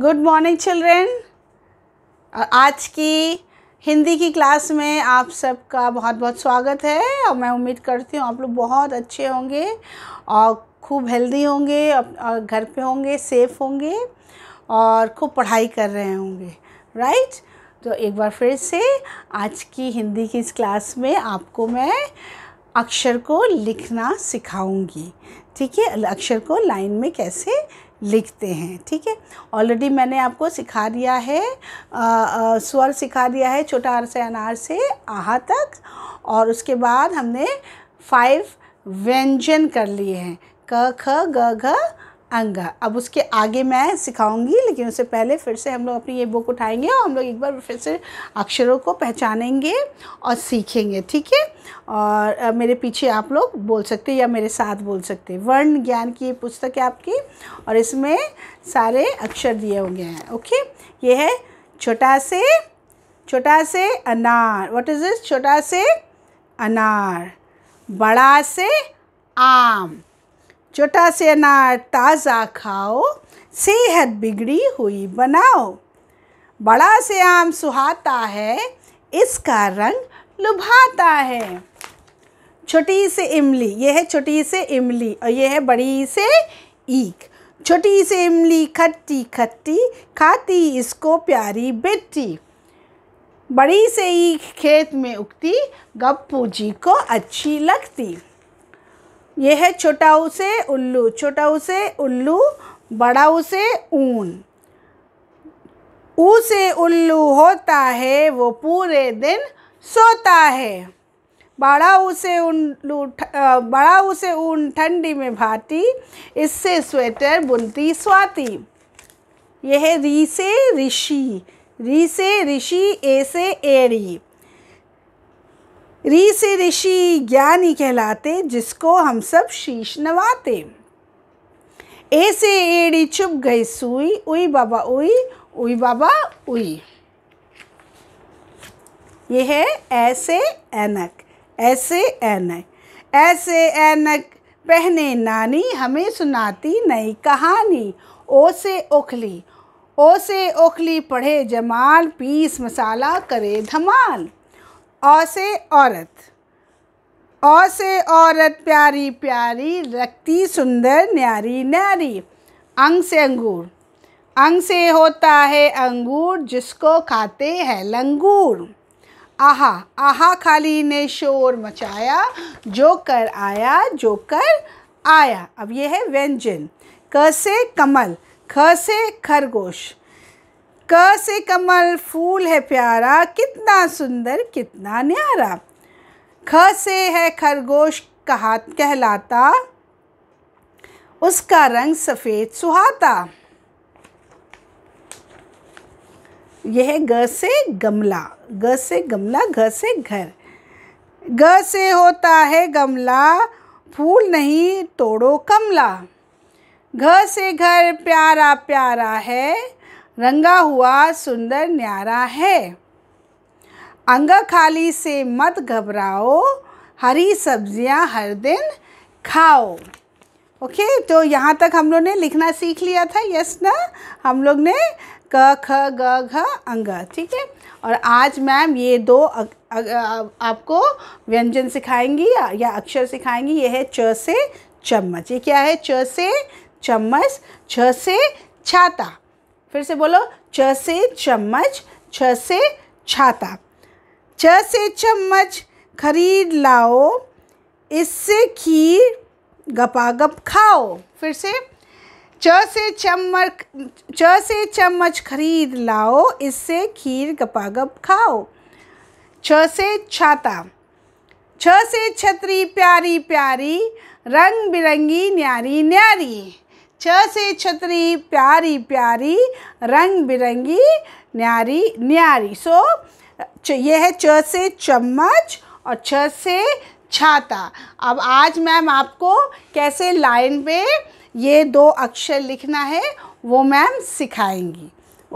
Good morning children आज की हिंदी की क्लास में आप सबका बहुत बहुत स्वागत है और मैं उम्मीद करती हूँ आप लोग बहुत अच्छे होंगे और खूब हेल्दी होंगे और घर पे होंगे सेफ होंगे और खूब पढ़ाई कर रहे होंगे राइट तो एक बार फिर से आज की हिंदी की इस क्लास में आपको मैं अक्षर को लिखना सिखाऊंगी ठीक है अक्षर को लाइन में कैसे लिखते हैं ठीक है ऑलरेडी मैंने आपको सिखा दिया है स्वर सिखा दिया है छोटा आर से अनार से आहा तक और उसके बाद हमने फाइव व्यंजन कर लिए हैं क ख ग घ अंग अब उसके आगे मैं सिखाऊंगी लेकिन उससे पहले फिर से हम लोग अपनी ये बुक उठाएंगे और हम लोग एक बार फिर से अक्षरों को पहचानेंगे और सीखेंगे ठीक है और मेरे पीछे आप लोग बोल सकते या मेरे साथ बोल सकते वर्ण ज्ञान की ये पुस्तक है आपकी और इसमें सारे अक्षर दिए होंगे हैं ओके ये है छोटा से छोटा से अनार व्हाट इज़ दिस छोटा से अनार बड़ा से आम छोटा से अनार ताज़ा खाओ सेहत बिगड़ी हुई बनाओ बड़ा से आम सुहाता है इसका रंग लुभाता है छोटी से इमली यह है छोटी से इमली और यह है बड़ी से ईख छोटी से इमली खट्टी खट्टी खाती इसको प्यारी बेटी बड़ी से ईख खेत में उगती गप्पू जी को अच्छी लगती ये है छोटा ऊ से उल्लू छोटा ऊ से उल्लू बड़ा ऊ से ऊन ऊ से उल्लू होता है वो पूरे दिन सोता है बड़ा उसे उल्लू बड़ा उसे ऊन ठंडी में भाती इससे स्वेटर बुनती स्वाति यह री से ऋषि री से ऋषि ए से एरी री से ऋषि ज्ञानी कहलाते जिसको हम सब शीश नवाते ए से एड़ी छुप गई सुई उई बाबा उई उई बाबा उई ये है ऐसे ऐनक ऐसे ऐनक ऐसे ऐनक पहने नानी हमें सुनाती नई कहानी ओ से ओखली ओ से ओखली पढ़े जमाल पीस मसाला करे धमाल औ से औरत औ से औरत प्यारी प्यारी रखती सुंदर न्यारी न्यारी अंग से अंगूर अंग से होता है अंगूर जिसको खाते हैं लंगूर आहा आहा खाली ने शोर मचाया जो कर आया जो कर आया अब यह है व्यंजन क से कमल ख से खरगोश क से कमल फूल है प्यारा कितना सुंदर कितना न्यारा ख से है खरगोश कहा कहलाता उसका रंग सफ़ेद सुहाता यह ग से गमला ग से गमला घ से घर ग से होता है गमला फूल नहीं तोड़ो कमला घ से घर प्यारा प्यारा है रंगा हुआ सुंदर न्यारा है अंग खाली से मत घबराओ हरी सब्जियां हर दिन खाओ ओके okay, तो यहाँ तक हम लोग ने लिखना सीख लिया था यस ना हम लोग ने क ख ग घ अंग ठीक है और आज मैम ये दो अग, अग, आपको व्यंजन सिखाएंगी या, या अक्षर सिखाएंगी ये है च से चम्मच ये क्या है च से चम्मच छ से छाता फिर से बोलो छ से चम्मच छ से छाता छ से चम्मच खरीद लाओ इससे खीर गपागप खाओ फिर से छ से चम्मच छ से चम्मच खरीद लाओ इससे खीर गपा गप खाओ छ से छाता छ से छतरी प्यारी प्यारी रंग बिरंगी न्यारी न्यारी छ से छतरी प्यारी प्यारी रंग बिरंगी न्यारी न्यारी सो so, ये है छ से चम्मच और छ से छाता अब आज मैम आपको कैसे लाइन पे ये दो अक्षर लिखना है वो मैम सिखाएंगी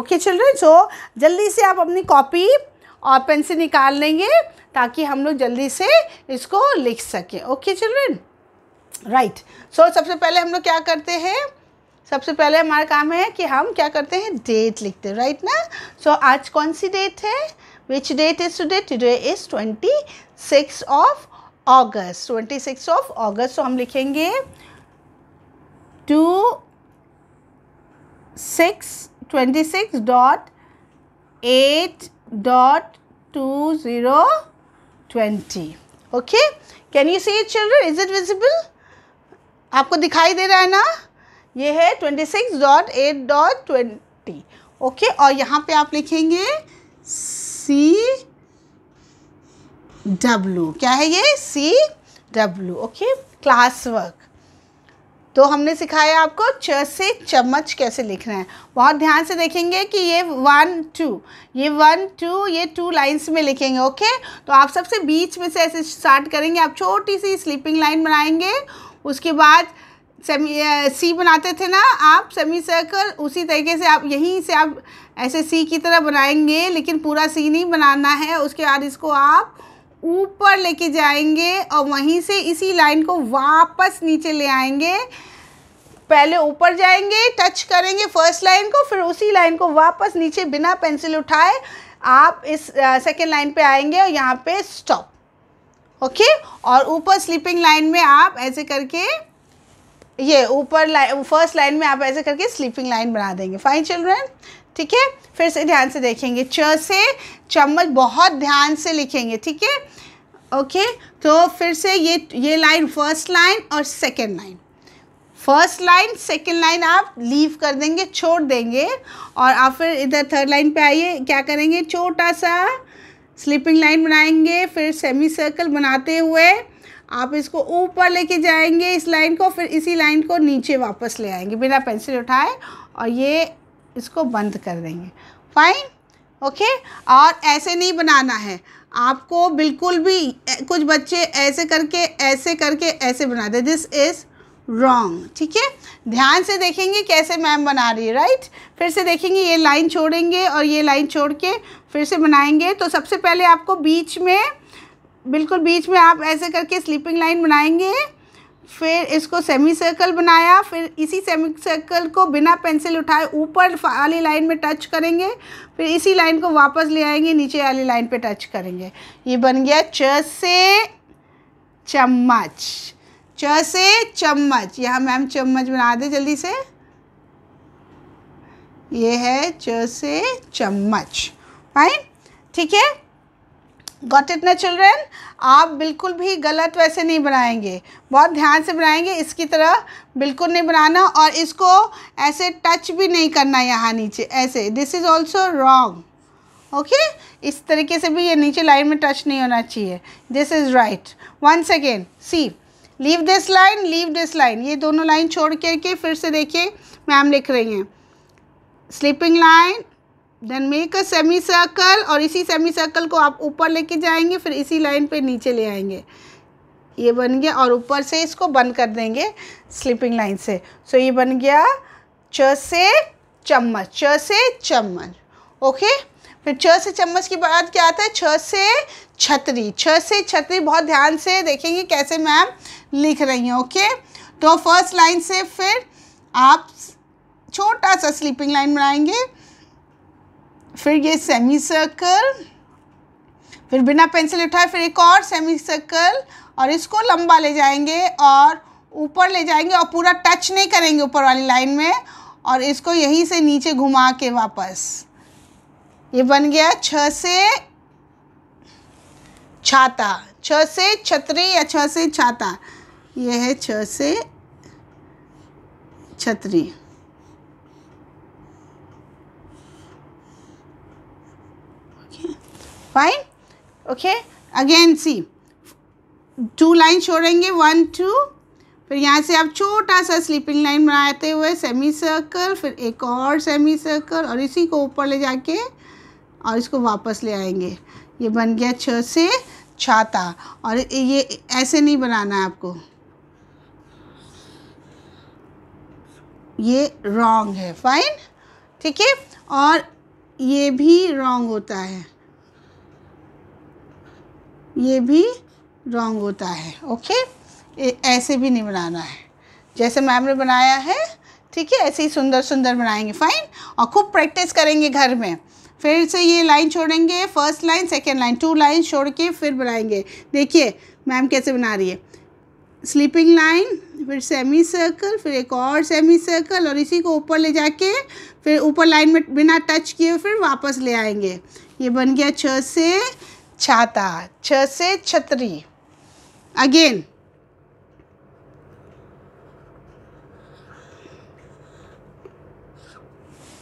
ओके चिल्ड्रन सो जल्दी से आप अपनी कॉपी और पेन से निकाल लेंगे ताकि हम लोग जल्दी से इसको लिख सकें okay children right right. So so, सबसे पहले हम लोग क्या करते हैं सबसे पहले हमारा काम है कि हम क्या करते हैं डेट लिखते हैं राइट ना सो so, आज कौन सी डेट है which date is date today is twenty six of August twenty six of August so हम लिखेंगे two six twenty six dot eight dot two zero twenty okay can you see it children is it visible आपको दिखाई दे रहा है ना ये है twenty six dot eight dot twenty okay और यहाँ पे आप लिखेंगे सी डब्लू क्या है ये C W okay class work तो हमने सिखाया आपको च से चम्मच कैसे लिखना है बहुत ध्यान से देखेंगे कि ये वन टू ये वन टू ये टू लाइंस में लिखेंगे ओके तो आप सबसे बीच में से ऐसे स्टार्ट करेंगे आप छोटी सी स्लीपिंग लाइन बनाएंगे उसके बाद सेमी सी बनाते थे ना आप सेमी सर्कल उसी तरीके से आप यहीं से आप ऐसे सी की तरह बनाएंगे लेकिन पूरा सी नहीं बनाना है उसके बाद इसको आप ऊपर लेके जाएंगे और वहीं से इसी लाइन को वापस नीचे ले आएंगे पहले ऊपर जाएंगे टच करेंगे फर्स्ट लाइन को फिर उसी लाइन को वापस नीचे बिना पेंसिल उठाए आप इस सेकेंड लाइन पर आएंगे और यहाँ पर स्टॉप ओके और ऊपर स्लीपिंग लाइन में आप ऐसे करके ये ऊपर लाइन फर्स्ट लाइन में आप ऐसे करके स्लीपिंग लाइन बना देंगे फाइन चिल्ड्रेन ठीक है फिर से ध्यान से देखेंगे च से चम्मच बहुत ध्यान से लिखेंगे ठीक है ओके तो फिर से ये ये लाइन फर्स्ट लाइन और second line first line second line आप लीव कर देंगे छोड़ देंगे और आप फिर इधर थर्ड लाइन पे आइए क्या करेंगे छोटा सा स्लीपिंग लाइन बनाएंगे फिर सेमी सर्कल बनाते हुए आप इसको ऊपर लेके जाएंगे इस लाइन को फिर इसी लाइन को नीचे वापस ले आएंगे बिना पेंसिल उठाए और ये इसको बंद कर देंगे फाइन ओके और ऐसे नहीं बनाना है आपको बिल्कुल भी कुछ बच्चे ऐसे करके ऐसे करके ऐसे बना दे दिस इज़ रॉन्ग ठीक है ध्यान से देखेंगे कैसे मैम बना रही है राइट फिर से देखेंगे ये लाइन छोड़ेंगे और ये लाइन छोड़ के फिर से बनाएंगे तो सबसे पहले आपको बीच में बिल्कुल बीच में आप ऐसे करके स्लीपिंग लाइन बनाएंगे फिर इसको सेमी सर्कल बनाया फिर इसी सेमी सर्कल को बिना पेंसिल उठाए ऊपर वाली लाइन में टच करेंगे फिर इसी लाइन को वापस ले आएंगे नीचे वाली लाइन पे टच करेंगे ये बन गया च से चम्मच च से चम्मच यहाँ मैम चम्मच बना दे जल्दी से ये है च से चम्मच फाइन ठीक है गॉट इट ना चिल्ड्रेन आप बिल्कुल भी गलत वैसे नहीं बनाएंगे बहुत ध्यान से बनाएंगे इसकी तरह बिल्कुल नहीं बनाना और इसको ऐसे टच भी नहीं करना यहाँ नीचे ऐसे this is also wrong okay इस तरीके से भी ये नीचे लाइन में टच नहीं होना चाहिए this is right one second see leave this line leave this line ये दोनों लाइन छोड़ करके फिर से देखिए मैम लिख रही हैं sleeping line then make a semi circle और इसी सेमी सर्कल को आप ऊपर लेके जाएंगे फिर इसी लाइन पे नीचे ले आएंगे ये बन गया और ऊपर से इसको बंद कर देंगे स्लीपिंग लाइन से सो so, ये बन गया छ से चम्मच छ से चम्मच ओके फिर छ से चम्मच की बात क्या आता है छ से छतरी छ से छतरी बहुत ध्यान से देखेंगे कैसे मैम लिख रही हैं ओके तो फर्स्ट लाइन से फिर आप छोटा सा स्लीपिंग लाइन बनाएंगे फिर ये सेमी सर्कल फिर बिना पेंसिल उठाए फिर एक और सेमी सर्कल और इसको लंबा ले जाएंगे और ऊपर ले जाएंगे और पूरा टच नहीं करेंगे ऊपर वाली लाइन में और इसको यहीं से नीचे घुमा के वापस ये बन गया छ से छाता छ से छतरी या छ से छाता यह है छ से छतरी fine okay again see two line छोड़ेंगे वन टू फिर यहाँ से आप छोटा सा स्लीपिंग लाइन बनाते हुए सेमी सर्कल फिर एक और सेमी सर्कल और इसी को ऊपर ले जाके और इसको वापस ले आएंगे ये बन गया छ से छाता और ये ऐसे नहीं बनाना है आपको ये रॉन्ग है फाइन ठीक है और ये भी रॉन्ग होता है ये भी रॉन्ग होता है ओके ए, ऐसे भी नहीं बनाना है जैसे मैम ने बनाया है ठीक है ऐसे ही सुंदर सुंदर बनाएंगे फाइन और खूब प्रैक्टिस करेंगे घर में फिर से ये लाइन छोड़ेंगे first line second line two line छोड़ के फिर बनाएंगे देखिए मैम कैसे बना रही है स्लीपिंग लाइन फिर सेमी सर्कल फिर एक और सेमी सर्कल और इसी को ऊपर ले जाके फिर ऊपर लाइन में बिना टच किए फिर वापस ले आएंगे ये बन गया छ से छाता छ से छतरी अगेन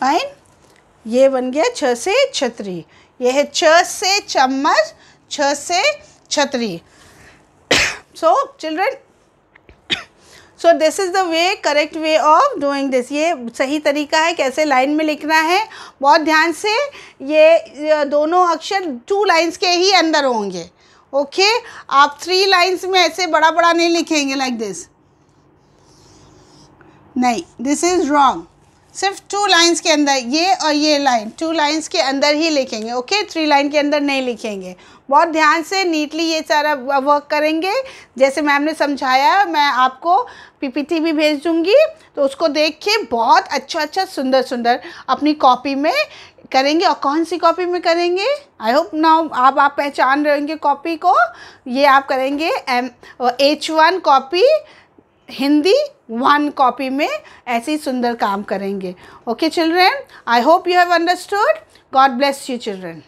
फाइन ये बन गया छ से छतरी ये है छ से चम्मच छ से छतरी so children so this is the way correct way of doing this ये सही तरीका है कैसे लाइन में लिखना है बहुत ध्यान से ये दोनों अक्षर टू लाइन्स के ही अंदर होंगे ओके okay? आप थ्री लाइन्स में ऐसे बड़ा बड़ा नहीं लिखेंगे लाइक like दिस नहीं दिस इज़ रॉन्ग सिर्फ टू लाइंस के अंदर ये और ये लाइन टू लाइंस के अंदर ही लिखेंगे ओके थ्री लाइन के अंदर नहीं लिखेंगे बहुत ध्यान से नीटली ये सारा वर्क करेंगे जैसे मैम ने समझाया मैं आपको पीपीटी भी भेज दूँगी तो उसको देख के बहुत अच्छा अच्छा सुंदर सुंदर अपनी कॉपी में करेंगे और कौन सी कॉपी में करेंगे आई होप नाउ आप आप पहचान रहेंगे होंगे कॉपी को ये आप करेंगे M H one copy Hindi one copy में ऐसे ही सुंदर काम करेंगे okay children I hope you have understood God bless you children